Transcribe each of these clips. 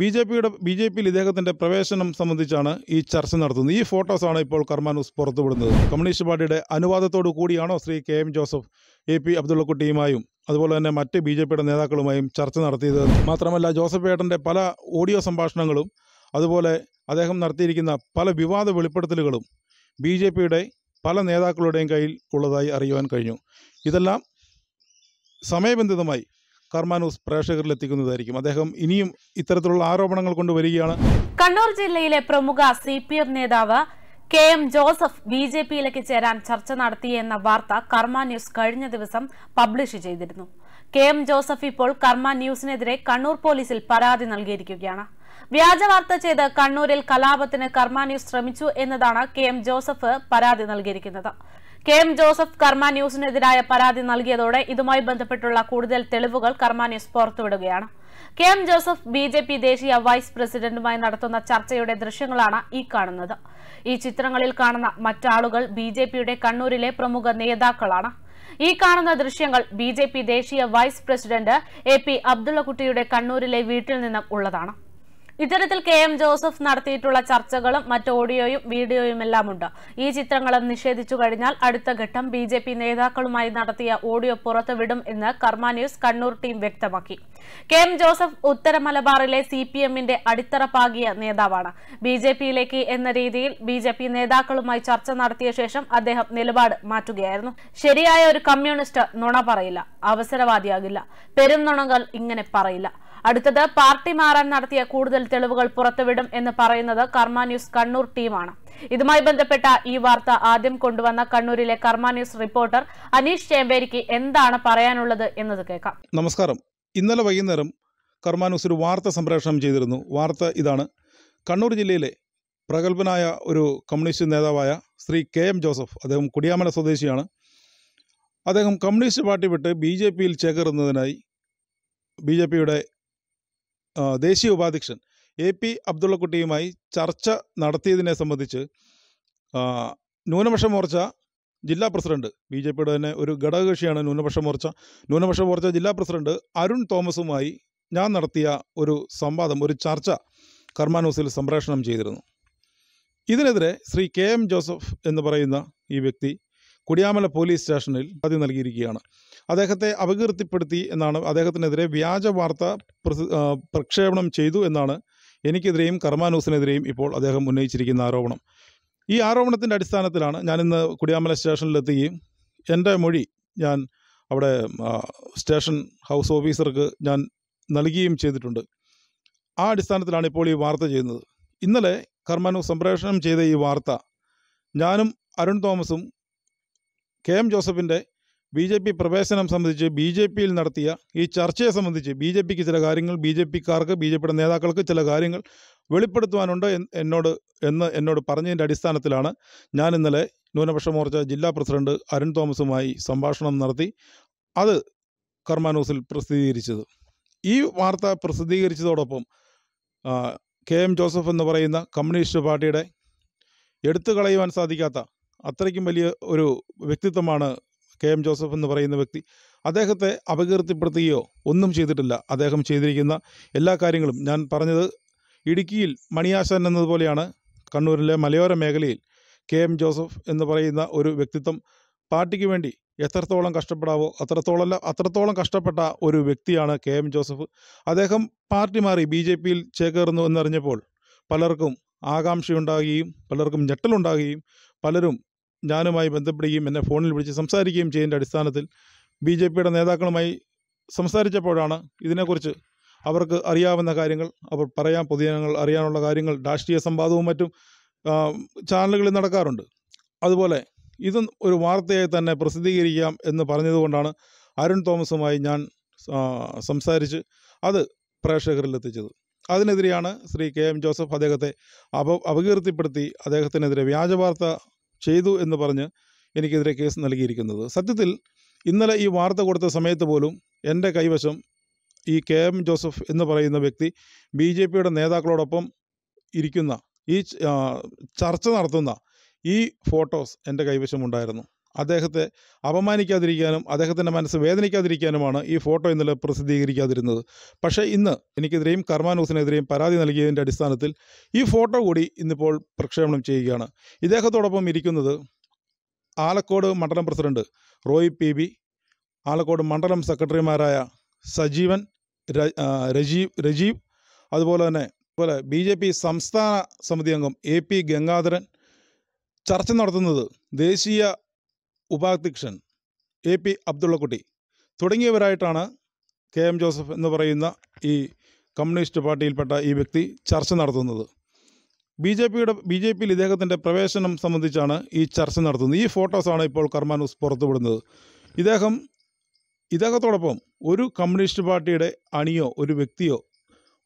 B J പിയുടെ B J പിയിൽ ഇദ്ദേഹത്തിൻ്റെ പ്രവേശനം സംബന്ധിച്ചാണ് ഈ ചർച്ച നടത്തുന്നത് ഈ ഫോട്ടോസാണ് ഇപ്പോൾ കർമാനൂസ് പുറത്തുവിടുന്നത് കമ്മ്യൂണിസ്റ്റ് പാർട്ടിയുടെ അനുവാദത്തോടു കൂടിയാണോ Shri K M Joseph A P അബ്ദുള്ളക്കുട്ടിയുമായും അതുപോലെ തന്നെ മറ്റ് ബി ജെ പിയുടെ നേതാക്കളുമായും ചർച്ച നടത്തിയത് മാത്രമല്ല ജോസഫ് ഏട്ടൻ്റെ പല ഓഡിയോ സംഭാഷണങ്ങളും അതുപോലെ അദ്ദേഹം നടത്തിയിരിക്കുന്ന പല വിവാദ വെളിപ്പെടുത്തലുകളും ബി ജെ പിയുടെ പല നേതാക്കളുടെയും കയ്യിൽ ഉള്ളതായി അറിയുവാൻ കഴിഞ്ഞു ഇതെല്ലാം സമയബന്ധിതമായി കർമാനൂസ് പ്രേക്ഷകരിൽ എത്തിക്കുന്നതായിരിക്കും അദ്ദേഹം ഇനിയും ഇത്തരത്തിലുള്ള ആരോപണങ്ങൾ കൊണ്ടുവരികയാണ് കണ്ണൂർ ജില്ലയിലെ പ്രമുഖ സി പി എം നേതാവ് K M Joseph B J പിയിലേക്ക് ചേരാൻ ചർച്ച എന്ന വാർത്ത കർമ്മ ന്യൂസ് കഴിഞ്ഞ ദിവസം പബ്ലിഷ് ചെയ്തിരുന്നു കെ എം ജോസഫ് ഇപ്പോൾ കർമ്മ ന്യൂസിനെതിരെ കണ്ണൂർ പോലീസിൽ പരാതി നൽകിയിരിക്കുകയാണ് വ്യാജ വാർത്ത ചെയ്ത് കണ്ണൂരിൽ കലാപത്തിന് കർമ്മ ന്യൂസ് ശ്രമിച്ചു എന്നതാണ് കെ എം ജോസഫ് പരാതി നൽകിയിരിക്കുന്നത് കെ എം ജോസഫ് കർമ്മ ന്യൂസിനെതിരായ പരാതി നൽകിയതോടെ ഇതുമായി ബന്ധപ്പെട്ടുള്ള കൂടുതൽ തെളിവുകൾ കർമ്മ ന്യൂസ് പുറത്തുവിടുകയാണ് K M Joseph B J P ദേശീയ വൈസ് പ്രസിഡന്റുമായി നടത്തുന്ന ചർച്ചയുടെ ദൃശ്യങ്ങളാണ് ഈ കാണുന്നത് ഈ ചിത്രങ്ങളിൽ കാണുന്ന മറ്റാളുകൾ ബി ജെ പിയുടെ കണ്ണൂരിലെ പ്രമുഖ നേതാക്കളാണ് ഈ കാണുന്ന ദൃശ്യങ്ങൾ ബി ജെ പി ദേശീയ വൈസ് പ്രസിഡന്റ് എ പി അബ്ദുള്ളക്കുട്ടിയുടെ കണ്ണൂരിലെ വീട്ടിൽ നിന്നും ഉള്ളതാണ് ഇത്തരത്തിൽ കെ എം ജോസഫ് നടത്തിയിട്ടുള്ള ചർച്ചകളും മറ്റ് ഓഡിയോയും വീഡിയോയും എല്ലാം ഉണ്ട് ഈ ചിത്രങ്ങളും നിഷേധിച്ചു കഴിഞ്ഞാൽ അടുത്ത ഘട്ടം ബി ജെ പി നേതാക്കളുമായി നടത്തിയ ഓഡിയോ പുറത്തുവിടും എന്ന് കർമാ ന്യൂസ് കണ്ണൂർ ടീം വ്യക്തമാക്കി കെ എം ജോസഫ് ഉത്തര മലബാറിലെ സി പി എമ്മിന്റെ അടിത്തറ പാകിയ നേതാവാണ് ബി ജെ പിയിലേക്ക് എന്ന രീതിയിൽ ബി ജെ പി നേതാക്കളുമായി ചർച്ച നടത്തിയ ശേഷം അദ്ദേഹം നിലപാട് മാറ്റുകയായിരുന്നു ശരിയായ ഒരു കമ്മ്യൂണിസ്റ്റ് നുണ പറയില്ല അവസരവാദിയാകില്ല പെരും നുണകൾ ഇങ്ങനെ പറയില്ല അടുത്തത് പാർട്ടി മാറാൻ നടത്തിയ കൂടുതൽ തെളിവുകൾ പുറത്തുവിടും എന്ന് പറയുന്നത് കർമ്മ ന്യൂസ് കണ്ണൂർ ടീമാണ് ഇതുമായി ബന്ധപ്പെട്ട ഈ വാർത്ത ആദ്യം കൊണ്ടുവന്ന കണ്ണൂരിലെ കർമ്മ ന്യൂസ് റിപ്പോർട്ടർ അനീഷ് ചേമ്പേരിക്ക് എന്താണ് പറയാനുള്ളത് എന്നത് കേൾക്കാം നമസ്കാരം ഇന്നലെ വൈകുന്നേരം കർമ്മ ന്യൂസ് ഒരു വാർത്ത സംപ്രേഷണം ചെയ്തിരുന്നു വാർത്ത ഇതാണ് കണ്ണൂർ ജില്ലയിലെ പ്രഗത്ഭനായ ഒരു കമ്മ്യൂണിസ്റ്റ് നേതാവായ ശ്രീ കെ എം ജോസഫ് അദ്ദേഹം കുടിയാമല സ്വദേശിയാണ് അദ്ദേഹം കമ്മ്യൂണിസ്റ്റ് പാർട്ടി വിട്ട് ബി ജെ പിയിൽ ചേക്കേറുന്നതിനായി ബി ജെ പിയുടെ ദേശീയ ഉപാധ്യക്ഷൻ എ പി അബ്ദുള്ളക്കുട്ടിയുമായി ചർച്ച നടത്തിയതിനെ സംബന്ധിച്ച് ന്യൂനപക്ഷ മോർച്ച ജില്ലാ പ്രസിഡന്റ് ബി ജെ പിയുടെ തന്നെ ഒരു ഘടകകക്ഷിയാണ് ന്യൂനപക്ഷ മോർച്ച ന്യൂനപക്ഷ മോർച്ച ജില്ലാ പ്രസിഡന്റ് അരുൺ തോമസുമായി ഞാൻ നടത്തിയ ഒരു സംവാദം ഒരു ചർച്ച കർമാനൂസിൽ സംപ്രേഷണം ചെയ്തിരുന്നു ഇതിനെതിരെ ശ്രീ കെ എം ജോസഫ് എന്ന് പറയുന്ന ഈ വ്യക്തി കുടിയാമല പോലീസ് സ്റ്റേഷനിൽ പരാതി നൽകിയിരിക്കുകയാണ് അദ്ദേഹത്തെ അപകീർത്തിപ്പെടുത്തി എന്നാണ് അദ്ദേഹത്തിനെതിരെ വ്യാജ വാർത്ത പ്രക്ഷേപണം ചെയ്തു എന്നാണ് എനിക്കെതിരെയും കർമാനൂസിനെതിരെയും ഇപ്പോൾ അദ്ദേഹം ഉന്നയിച്ചിരിക്കുന്ന ആരോപണം ഈ ആരോപണത്തിൻ്റെ അടിസ്ഥാനത്തിലാണ് ഞാനിന്ന് കുടിയാമല സ്റ്റേഷനിലെത്തുകയും എൻ്റെ മൊഴി ഞാൻ അവിടെ സ്റ്റേഷൻ ഹൗസ് ഓഫീസർക്ക് ഞാൻ നൽകുകയും ചെയ്തിട്ടുണ്ട് ആ അടിസ്ഥാനത്തിലാണ് ഇപ്പോൾ ഈ വാർത്ത ചെയ്യുന്നത് ഇന്നലെ കർമാനൂസ് സംപ്രേഷണം ചെയ്ത ഈ വാർത്ത ഞാനും അരുൺ തോമസും കെ എം ജോസഫിൻ്റെ ബി ജെ പി പ്രവേശനം സംബന്ധിച്ച് ബി ജെ പിയിൽ നടത്തിയ ഈ ചർച്ചയെ സംബന്ധിച്ച് ബി ജെ പിക്ക് ചില കാര്യങ്ങൾ ബി ജെ പിക്കാർക്ക് ബി ജെ പിയുടെ നേതാക്കൾക്ക് ചില കാര്യങ്ങൾ വെളിപ്പെടുത്തുവാനുണ്ട് എന്നോട് എന്ന് എന്നോട് പറഞ്ഞതിൻ്റെ അടിസ്ഥാനത്തിലാണ് ഞാൻ ഇന്നലെ ന്യൂനപക്ഷ മോർച്ച ജില്ലാ പ്രസിഡന്റ് അരുൺ തോമസുമായി സംഭാഷണം നടത്തി അത് കർമാനൂസിൽ പ്രസിദ്ധീകരിച്ചത് ഈ വാർത്ത പ്രസിദ്ധീകരിച്ചതോടൊപ്പം കെ എം ജോസഫ് എന്ന് പറയുന്ന കമ്മ്യൂണിസ്റ്റ് പാർട്ടിയുടെ എടുത്തു കളയുവാൻ സാധിക്കാത്ത അത്രയ്ക്കും വലിയ ഒരു വ്യക്തിത്വമാണ് കെ എം ജോസഫ് എന്ന് പറയുന്ന വ്യക്തി അദ്ദേഹത്തെ അപകീർത്തിപ്പെടുത്തുകയോ ഒന്നും ചെയ്തിട്ടില്ല അദ്ദേഹം ചെയ്തിരിക്കുന്ന എല്ലാ കാര്യങ്ങളും ഞാൻ പറഞ്ഞത് ഇടുക്കിയിൽ മണിയാശൻ എന്നതുപോലെയാണ് കണ്ണൂരിലെ മലയോര മേഖലയിൽ കെ എം ജോസഫ് എന്ന് പറയുന്ന ഒരു വ്യക്തിത്വം പാർട്ടിക്ക് വേണ്ടി എത്രത്തോളം കഷ്ടപ്പെടാവോ അത്രത്തോളം അത്രത്തോളം കഷ്ടപ്പെട്ട ഒരു വ്യക്തിയാണ് കെ എം ജോസഫ് അദ്ദേഹം പാർട്ടി മാറി ബി ജെ പിയിൽ ചേക്കേറുന്നു എന്നറിഞ്ഞപ്പോൾ പലർക്കും ആകാംക്ഷയുണ്ടാകുകയും പലർക്കും ഞെട്ടലുണ്ടാകുകയും പലരും ഞാനുമായി ബന്ധപ്പെടുകയും എന്നെ ഫോണിൽ വിളിച്ച് സംസാരിക്കുകയും ചെയ്തതിൻ്റെ അടിസ്ഥാനത്തിൽ ബി ജെ പിയുടെ നേതാക്കളുമായി സംസാരിച്ചപ്പോഴാണ് ഇതിനെക്കുറിച്ച് അവർക്ക് അറിയാവുന്ന കാര്യങ്ങൾ അവർ പറയാൻ പൊതുജനങ്ങൾ അറിയാനുള്ള കാര്യങ്ങൾ രാഷ്ട്രീയ സംവാദവും മറ്റും ചാനലുകളിൽ നടക്കാറുണ്ട് അതുപോലെ ഇതും ഒരു വാർത്തയായി തന്നെ പ്രസിദ്ധീകരിക്കാം എന്ന് പറഞ്ഞതുകൊണ്ടാണ് അരുൺ തോമസുമായി ഞാൻ സംസാരിച്ച് അത് പ്രേക്ഷകരിൽ എത്തിച്ചത് അതിനെതിരെയാണ് ശ്രീ കെ എം ജോസഫ് അദ്ദേഹത്തെ അപ അപകീർത്തിപ്പെടുത്തി അദ്ദേഹത്തിനെതിരെ വ്യാജവാർത്ത ചെയ്തു എന്ന് പറഞ്ഞ് എനിക്കെതിരെ കേസ് നൽകിയിരിക്കുന്നത് സത്യത്തിൽ ഇന്നലെ ഈ വാർത്ത കൊടുത്ത സമയത്ത് പോലും എൻ്റെ കൈവശം ഈ കെ എം ജോസഫ് എന്ന് പറയുന്ന വ്യക്തി ബി ജെ പിയുടെ നേതാക്കളോടൊപ്പം ഇരിക്കുന്ന ഈ ചർച്ച നടത്തുന്ന ഈ ഫോട്ടോസ് എൻ്റെ കൈവശം ഉണ്ടായിരുന്നു അദ്ദേഹത്തെ അപമാനിക്കാതിരിക്കാനും അദ്ദേഹത്തിൻ്റെ മനസ്സ് വേദനിക്കാതിരിക്കാനുമാണ് ഈ ഫോട്ടോ ഇന്നലെ പ്രസിദ്ധീകരിക്കാതിരുന്നത് പക്ഷേ ഇന്ന് എനിക്കെതിരെയും കർമാനൂസിനെതിരെയും പരാതി നൽകിയതിൻ്റെ അടിസ്ഥാനത്തിൽ ഈ ഫോട്ടോ കൂടി ഇന്നിപ്പോൾ പ്രക്ഷേപണം ചെയ്യുകയാണ് ഇദ്ദേഹത്തോടൊപ്പം ഇരിക്കുന്നത് ആലക്കോട് മണ്ഡലം president Roy P B Alakode മണ്ഡലം സെക്രട്ടറിമാരായ സജീവൻ രജീവ് രജീവ് അതുപോലെ തന്നെ അതുപോലെ ബി ജെ പി സംസ്ഥാന സമിതി അംഗം എ പി ഗംഗാധരൻ ചർച്ച നടത്തുന്നത് ദേശീയ ഉപാധ്യക്ഷൻ എ പി അബ്ദുള്ളക്കുട്ടി തുടങ്ങിയവരായിട്ടാണ് കെ എം ജോസഫ് എന്ന് പറയുന്ന ഈ കമ്മ്യൂണിസ്റ്റ് പാർട്ടിയിൽപ്പെട്ട ഈ വ്യക്തി ചർച്ച നടത്തുന്നത് ബി ജെ പിയുടെ ബി ജെ പിയിൽ ഇദ്ദേഹത്തിൻ്റെ പ്രവേശനം സംബന്ധിച്ചാണ് ഈ ചർച്ച നടത്തുന്നത് ഈ ഫോട്ടോസാണ് ഇപ്പോൾ കർമാനൂസ് പുറത്തുവിടുന്നത് ഇദ്ദേഹം ഇദ്ദേഹത്തോടൊപ്പം ഒരു കമ്മ്യൂണിസ്റ്റ് പാർട്ടിയുടെ അണിയോ ഒരു വ്യക്തിയോ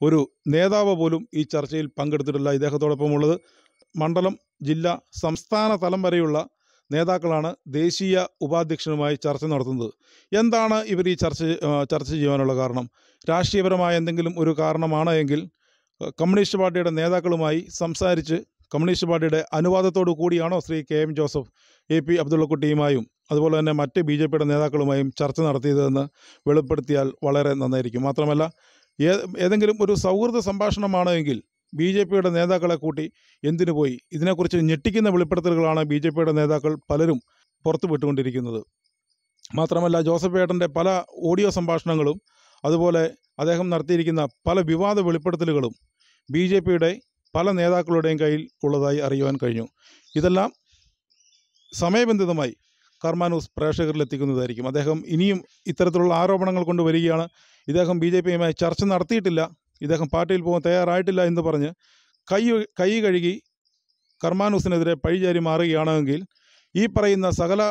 ഒരു നേതാവ് പോലും ഈ ചർച്ചയിൽ പങ്കെടുത്തിട്ടില്ല ഇദ്ദേഹത്തോടൊപ്പം ഉള്ളത് മണ്ഡലം ജില്ല സംസ്ഥാന തലം വരെയുള്ള നേതാക്കളാണ് ദേശീയ ഉപാധ്യക്ഷനുമായി ചർച്ച നടത്തുന്നത് എന്താണ് ഇവർ ഈ ചർച്ച ചർച്ച ചെയ്യുവാനുള്ള കാരണം രാഷ്ട്രീയപരമായ എന്തെങ്കിലും ഒരു കാരണമാണ് എങ്കിൽ കമ്മ്യൂണിസ്റ്റ് പാർട്ടിയുടെ നേതാക്കളുമായി സംസാരിച്ച് കമ്മ്യൂണിസ്റ്റ് പാർട്ടിയുടെ അനുവാദത്തോടു കൂടിയാണോ Shri K M Joseph A P അബ്ദുള്ളക്കുട്ടിയുമായും അതുപോലെ തന്നെ മറ്റ് ബി ജെ പിയുടെ നേതാക്കളുമായും ചർച്ച നടത്തിയതെന്ന് വെളിപ്പെടുത്തിയാൽ വളരെ നന്നായിരിക്കും മാത്രമല്ല ഏതെങ്കിലും ഒരു സൗഹൃദ സംഭാഷണമാണോ എങ്കിൽ ബി ജെ പിയുടെ നേതാക്കളെ കൂട്ടി എന്തിനു പോയി ഇതിനെക്കുറിച്ച് ഞെട്ടിക്കുന്ന വെളിപ്പെടുത്തലുകളാണ് ബി ജെ പിയുടെ നേതാക്കൾ പലരും പുറത്തുവിട്ടുകൊണ്ടിരിക്കുന്നത് മാത്രമല്ല ജോസഫ് ഏട്ടൻ്റെ പല ഓഡിയോ സംഭാഷണങ്ങളും അതുപോലെ അദ്ദേഹം നടത്തിയിരിക്കുന്ന പല വിവാദ വെളിപ്പെടുത്തലുകളും ബി ജെ പിയുടെ പല നേതാക്കളുടെയും കയ്യിൽ ഉള്ളതായി അറിയുവാൻ കഴിഞ്ഞു ഇതെല്ലാം സമയബന്ധിതമായി കർമാനൂസ് പ്രേക്ഷകരിലെത്തിക്കുന്നതായിരിക്കും അദ്ദേഹം ഇനിയും ഇത്തരത്തിലുള്ള ആരോപണങ്ങൾ കൊണ്ടുവരികയാണ് ഇദ്ദേഹം ബി ജെ പിയുമായി ചർച്ച നടത്തിയിട്ടില്ല ഇദ്ദേഹം പാർട്ടിയിൽ പോകാൻ തയ്യാറായിട്ടില്ല എന്ന് പറഞ്ഞ് കൈ കൈ കഴുകി കർമാനുസിനെതിരെ പഴിചാരി മാറുകയാണെങ്കിൽ ഈ പറയുന്ന സകല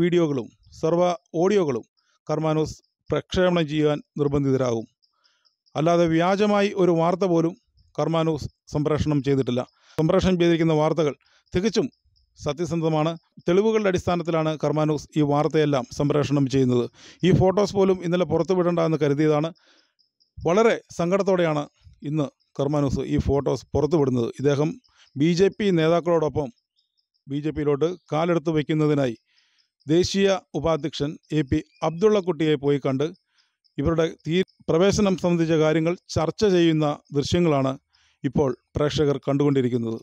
വീഡിയോകളും സർവ ഓഡിയോകളും കർമാനൂസ് പ്രക്ഷേപണം ചെയ്യാൻ നിർബന്ധിതരാകും അല്ലാതെ വ്യാജമായി ഒരു വാർത്ത പോലും കർമാനൂസ് സംപ്രേഷണം ചെയ്തിട്ടില്ല സംപ്രേഷണം ചെയ്തിരിക്കുന്ന വാർത്തകൾ തികച്ചും സത്യസന്ധമാണ് തെളിവുകളുടെ അടിസ്ഥാനത്തിലാണ് കർമാനൂസ് ഈ വാർത്തയെല്ലാം സംപ്രേഷണം ചെയ്യുന്നത് ഈ ഫോട്ടോസ് പോലും ഇന്നലെ പുറത്തുവിടേണ്ട എന്ന് കരുതിയതാണ് വളരെ സങ്കടത്തോടെയാണ് ഇന്ന് കർമാനൂസ് ഈ ഫോട്ടോസ് പുറത്തുവിടുന്നത് ഇദ്ദേഹം ബി ജെ പി നേതാക്കളോടൊപ്പം ബി ജെ പിയിലോട്ട് കാലെടുത്ത് വയ്ക്കുന്നതിനായി ദേശീയ ഉപാധ്യക്ഷൻ എ പി അബ്ദുള്ളക്കുട്ടിയെ പോയി കണ്ട് ഇവരുടെ തീ പ്രവേശനം സംബന്ധിച്ച കാര്യങ്ങൾ ചർച്ച ചെയ്യുന്ന ദൃശ്യങ്ങളാണ് ഇപ്പോൾ പ്രേക്ഷകർ കണ്ടുകൊണ്ടിരിക്കുന്നത്